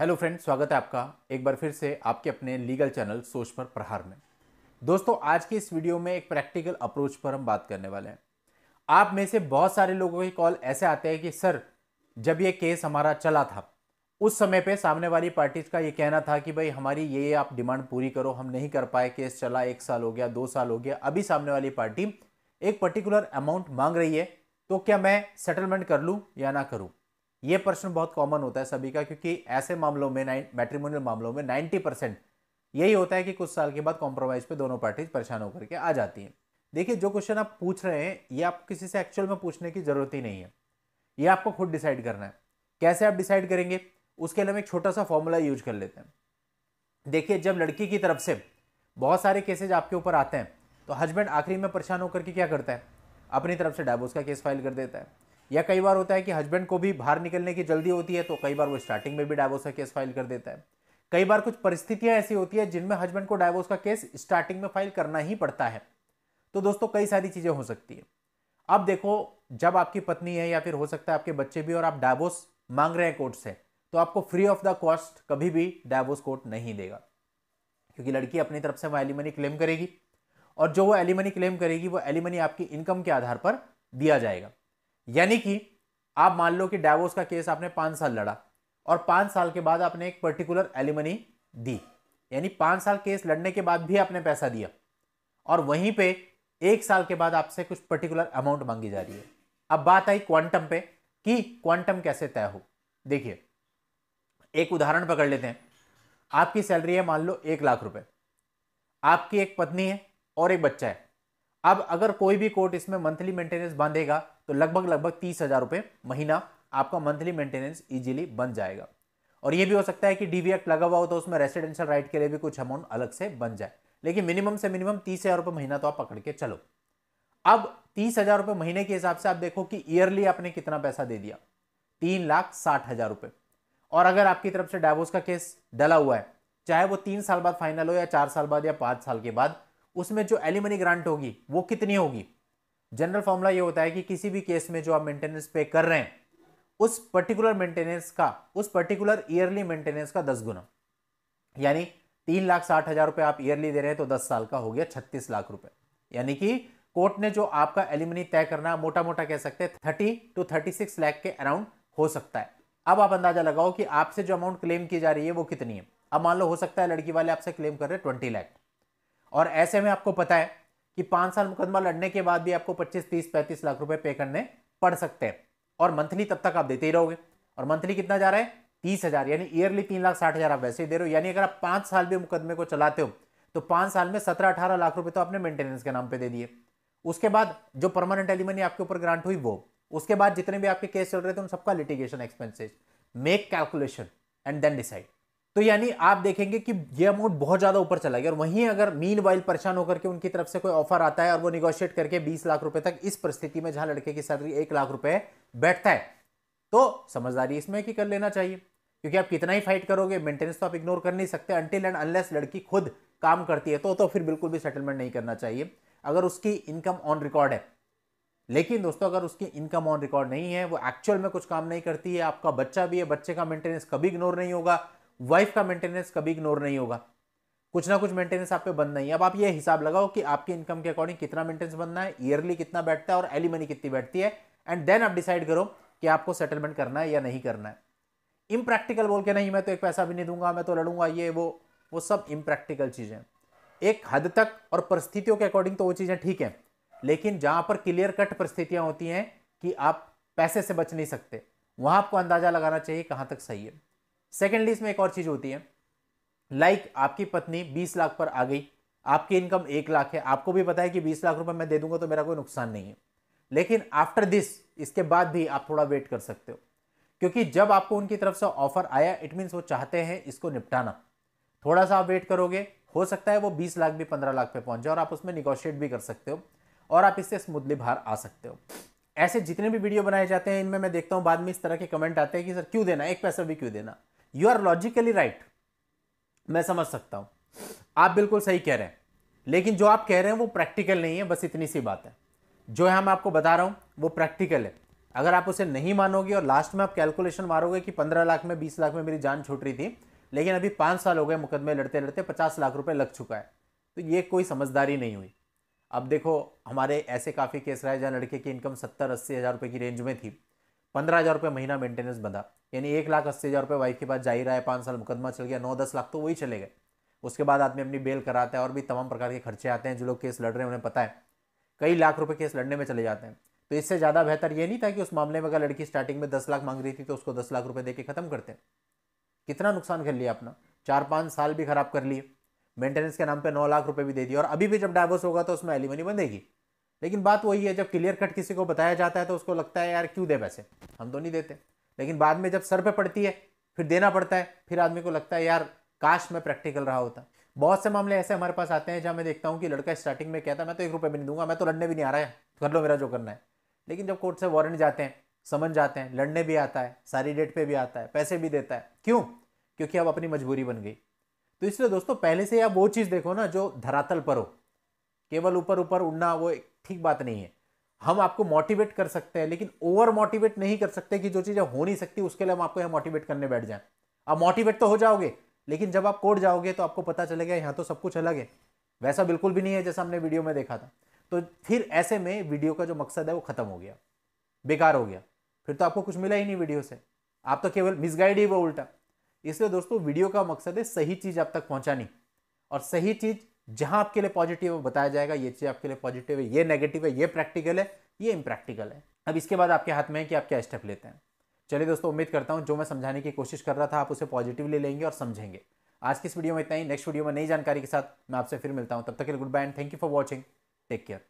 hello friend स्वागत है आपका एक बार फिर से आपके अपने लीगल चैनल सोच पर प्रहार में दोस्तों आज की इस वीडियो में एक प्रैक्टिकल अप्रोच पर हम बात करने वाले हैं आप में से बहुत सारे लोगों के कॉल ऐसे आते हैं कि सर जब ये केस हमारा चला था उस समय पे सामने वाली पार्टीज का ये कहना था कि भाई हमारी ये आप डिमांड पूरी करो हम नहीं कर पाए केस चला एक साल हो गया दो साल हो गया अभी सामने वाली पार्टी एक पर्टिकुलर अमाउंट मांग रही है तो क्या मैं सेटलमेंट कर लूँ या ना करूँ ये प्रश्न बहुत कॉमन होता है सभी का क्योंकि ऐसे मामलों में मैट्रिमोनियल मामलों में नाइन्टी परसेंट यही होता है कि कुछ साल के बाद कॉम्प्रोमाइज पे दोनों पार्टीज परेशान होकर के आ जाती हैं देखिए जो क्वेश्चन आप पूछ रहे हैं ये आप किसी से एक्चुअल में पूछने की ज़रूरत ही नहीं है ये आपको खुद डिसाइड करना है कैसे आप डिसाइड करेंगे उसके लिए हम एक छोटा सा फॉर्मूला यूज कर लेते हैं देखिए जब लड़की की तरफ से बहुत सारे केसेज आपके ऊपर आते हैं तो हस्बैंड आखिरी में परेशान होकर के क्या करता है अपनी तरफ से डाइवोर्स का केस फाइल कर देता है या कई बार होता है कि हस्बैंड को भी बाहर निकलने की जल्दी होती है तो कई बार वो स्टार्टिंग में भी डायवोर्स का केस फाइल कर देता है कई बार कुछ परिस्थितियां ऐसी होती है जिनमें हस्बैंड को डायवोर्स का केस स्टार्टिंग में फाइल करना ही पड़ता है तो दोस्तों कई सारी चीज़ें हो सकती है अब देखो जब आपकी पत्नी है या फिर हो सकता है आपके बच्चे भी और आप डाइवोर्स मांग रहे हैं कोर्ट से तो आपको फ्री ऑफ द कॉस्ट कभी भी डायवोर्स कोर्ट नहीं देगा क्योंकि लड़की अपनी तरफ से वह एलिमनी क्लेम करेगी और जो वो एलिमनी क्लेम करेगी वो एलिमनी आपकी इनकम के आधार पर दिया जाएगा यानी कि आप मान लो कि डाइवोर्स का केस आपने पाँच साल लड़ा और पाँच साल के बाद आपने एक पर्टिकुलर एलिमनी दी यानी पाँच साल केस लड़ने के बाद भी आपने पैसा दिया और वहीं पे एक साल के बाद आपसे कुछ पर्टिकुलर अमाउंट मांगी जा रही है अब बात आई क्वांटम पे कि क्वांटम कैसे तय हो देखिए एक उदाहरण पकड़ लेते हैं आपकी सैलरी है मान लो एक लाख रुपए आपकी एक पत्नी है और एक बच्चा है अब अगर कोई भी कोर्ट इसमें मंथली मेंटेनेंस बांधेगा तो लगभग लगभग तीस हज़ार रुपये महीना आपका मंथली मेंटेनेंस इजीली बन जाएगा और यह भी हो सकता है कि डीवी एक्ट लगा हुआ हो तो उसमें रेसिडेंशियल राइट के लिए भी कुछ अमाउंट अलग से बन जाए लेकिन मिनिमम से मिनिमम तीस हज़ार रुपये महीना तो आप पकड़ के चलो अब तीस हज़ार रुपये महीने के हिसाब से आप देखो कि ईयरली आपने कितना पैसा दे दिया तीन लाख साठ हज़ार रुपये और अगर आपकी तरफ से डायवोर्स का केस डला हुआ है चाहे वो तीन साल बाद फाइनल हो या चार साल बाद या पाँच साल के बाद उसमें जो एलिमनी ग्रांट होगी वो कितनी होगी जनरल फॉर्मूला ये होता है कि किसी भी केस में जो आप मेंटेनेंस पे कर रहे हैं उस पर्टिकुलर मेंटेनेंस का उस पर्टिकुलर ईयरली मेंटेनेंस का दस गुना यानी तीन लाख साठ हज़ार रुपये आप ईयरली दे रहे हैं तो दस साल का हो गया छत्तीस लाख रुपए यानी कि कोर्ट ने जो आपका एलिमनी तय करना मोटा मोटा कह सकते हैं thirty two thirty six lakh के अराउंड हो सकता है अब आप अंदाजा लगाओ कि आपसे जो अमाउंट क्लेम की जा रही है वो कितनी है अब मान लो हो सकता है लड़की वाले आपसे क्लेम कर रहे हैं ट्वेंटी लैख और ऐसे में आपको पता है कि पांच साल मुकदमा लड़ने के बाद भी आपको पच्चीस तीस पैंतीस लाख रुपए पे करने पड़ सकते हैं और मंथली तब तक आप देते ही रहोगे और मंथली कितना जा रहा है तीस हज़ार यानी ईयरली तीन लाख साठ हज़ार आप वैसे ही दे रहे हो यानी अगर आप पांच साल भी मुकदमे को चलाते हो तो पांच साल में सत्रह अठारह लाख रुपए तो आपने मेंटेनेंस के नाम पे दे दिए उसके बाद जो परमानेंट एलिमनी आपके ऊपर ग्रांट हुई वो उसके बाद जितने भी आपके केस चल रहे थे उन सबका litigation expenses make calculation and then decide तो यानी आप देखेंगे कि ये अमाउंट बहुत ज्यादा ऊपर चला गया और वहीं अगर मीन वाइल परेशान होकर के उनकी तरफ से कोई ऑफर आता है और वो निगोशिएट करके 20 लाख रुपए तक इस परिस्थिति में जहां लड़के की सैलरी एक लाख रुपए बैठता है तो समझदारी इसमें कि कर लेना चाहिए क्योंकि आप कितना ही फाइट करोगे मेंटेनेंस तो आप इग्नोर कर नहीं सकते अंटिल एंड अनलेस लड़की खुद काम करती है तो तो फिर बिल्कुल भी सेटलमेंट नहीं करना चाहिए अगर उसकी इनकम ऑन रिकॉर्ड है लेकिन दोस्तों अगर उसकी इनकम ऑन रिकॉर्ड नहीं है वो एक्चुअल में कुछ काम नहीं करती है आपका बच्चा भी है बच्चे का मेंटेनेंस कभी इग्नोर नहीं होगा वाइफ का मेंटेनेंस कभी इग्नोर नहीं होगा कुछ ना कुछ मेंटेनेंस आप पे बनना ही अब आप ये हिसाब लगाओ कि आपकी इनकम के अकॉर्डिंग कितना मेंटेनेंस बनना है ईयरली कितना बैठता है और एलिमनी कितनी बैठती है एंड देन आप डिसाइड करो कि आपको सेटलमेंट करना है या नहीं करना है इम्प्रैक्टिकल बोल के नहीं मैं तो एक पैसा भी नहीं दूंगा मैं तो लड़ूंगा ये वो वो सब इम्प्रैक्टिकल चीज़ें एक हद तक और परिस्थितियों के अकॉर्डिंग तो वो चीज़ें ठीक हैं लेकिन जहाँ पर क्लियर कट परिस्थितियाँ होती हैं कि आप पैसे से बच नहीं सकते वहाँ आपको अंदाज़ा लगाना चाहिए कहाँ तक सही है सेकेंडली इसमें एक और चीज़ होती है लाइक like, आपकी पत्नी बीस लाख पर आ गई आपकी इनकम एक लाख है आपको भी पता है कि बीस लाख रुपए मैं दे दूंगा तो मेरा कोई नुकसान नहीं है लेकिन आफ्टर दिस इसके बाद भी आप थोड़ा वेट कर सकते हो क्योंकि जब आपको उनकी तरफ से ऑफर आया इट मीन्स वो चाहते हैं इसको निपटाना थोड़ा सा आप वेट करोगे हो सकता है वो बीस लाख भी पंद्रह लाख पे पहुंच जाए और आप उसमें निगोशिएट भी कर सकते हो और आप इससे स्मूथली बाहर आ सकते हो ऐसे जितने भी वीडियो बनाए जाते हैं इनमें मैं देखता हूँ बाद में इस तरह के कमेंट आते हैं कि सर क्यों देना एक पैसा भी क्यों देना यू आर लॉजिकली राइट मैं समझ सकता हूं आप बिल्कुल सही कह रहे हैं लेकिन जो आप कह रहे हैं वो प्रैक्टिकल नहीं है बस इतनी सी बात है जो है मैं आपको बता रहा हूं वो प्रैक्टिकल है अगर आप उसे नहीं मानोगे और लास्ट में आप कैलकुलेशन मारोगे कि पंद्रह लाख में बीस लाख में मेरी जान छूट रही थी लेकिन अभी पाँच साल हो गए मुकदमे लड़ते लड़ते पचास लाख रुपए लग चुका है तो ये कोई समझदारी नहीं हुई अब देखो हमारे ऐसे काफ़ी केस रहे जहाँ लड़के की इनकम सत्तर अस्सी हज़ार रुपये की रेंज में थी पंद्रह हज़ार रुपये महीना मेंटेनेंस बंधा यानी एक लाख अस्सी हज़ार रुपये वाइफ के पास जा ही रहा है पाँच साल मुकदमा चल गया नौ दस लाख तो वही चले गए उसके बाद आदमी अपनी बेल कराता है और भी तमाम प्रकार के खर्चे आते हैं जो लोग केस लड़ रहे हैं उन्हें पता है कई लाख रुपये केस लड़ने में चले जाते हैं तो इससे ज़्यादा बेहतर ये नहीं था कि उस मामले में अगर लड़की स्टार्टिंग में दस लाख मांग रही थी तो उसको दस लाख रुपये दे ख़त्म करते हैं कितना नुकसान कर लिया अपना चार पाँच साल भी खराब कर लिए मेंटेनेंस के नाम पर नौ लाख रुपये भी दे दिए और अभी भी जब डाइवोर्स होगा तो उसमें एलिमनी बंधेगी लेकिन बात वही है जब क्लियर कट किसी को बताया जाता है तो उसको लगता है यार क्यों दे पैसे हम तो नहीं देते लेकिन बाद में जब सर पे पड़ती है फिर देना पड़ता है फिर आदमी को लगता है यार काश मैं प्रैक्टिकल रहा होता बहुत से मामले ऐसे हमारे पास आते हैं जहाँ मैं देखता हूँ कि लड़का स्टार्टिंग में कहता है मैं तो एक रुपये भी नहीं दूंगा मैं तो लड़ने भी नहीं आ रहा है कर लो मेरा जो करना है लेकिन जब कोर्ट से वारंट जाते हैं समझ जाते हैं लड़ने भी आता है सारी डेट पर भी आता है पैसे भी देता है क्यों क्योंकि अब अपनी मजबूरी बन गई तो इसलिए दोस्तों पहले से आप वो चीज़ देखो ना जो धरातल पर हो केवल ऊपर ऊपर उड़ना वो ठीक बात नहीं है हम आपको मोटिवेट कर सकते हैं लेकिन ओवर मोटिवेट नहीं कर सकते कि जो चीज़ें हो नहीं सकती उसके लिए हम आपको यहाँ मोटिवेट करने बैठ जाएं आप मोटिवेट तो हो जाओगे लेकिन जब आप कोर्ट जाओगे तो आपको पता चलेगा यहाँ तो सब कुछ अलग है वैसा बिल्कुल भी नहीं है जैसा हमने वीडियो में देखा था तो फिर ऐसे में वीडियो का जो मकसद है वो ख़त्म हो गया बेकार हो गया फिर तो आपको कुछ मिला ही नहीं वीडियो से आप तो केवल मिसगाइड ही वो उल्टा इसलिए दोस्तों वीडियो का मकसद है सही चीज़ आप तक पहुँचानी और सही चीज़ जहां आपके लिए पॉजिटिव है बताया जाएगा ये चीज़ आपके लिए पॉजिटिव है ये नेगेटिव है ये प्रैक्टिकल है ये इम्प्रैक्टिकल है अब इसके बाद आपके हाथ में है कि आप क्या स्टेप लेते हैं चलिए दोस्तों उम्मीद करता हूँ जो मैं समझाने की कोशिश कर रहा था आप उसे पॉजिटिवली लेंगे और समझेंगे आज की इस वीडियो में इतना ही नेक्स्ट वीडियो में नई जानकारी के साथ मैं आपसे फिर मिलता हूँ तब तक के लिए good bye and thank you for watching take care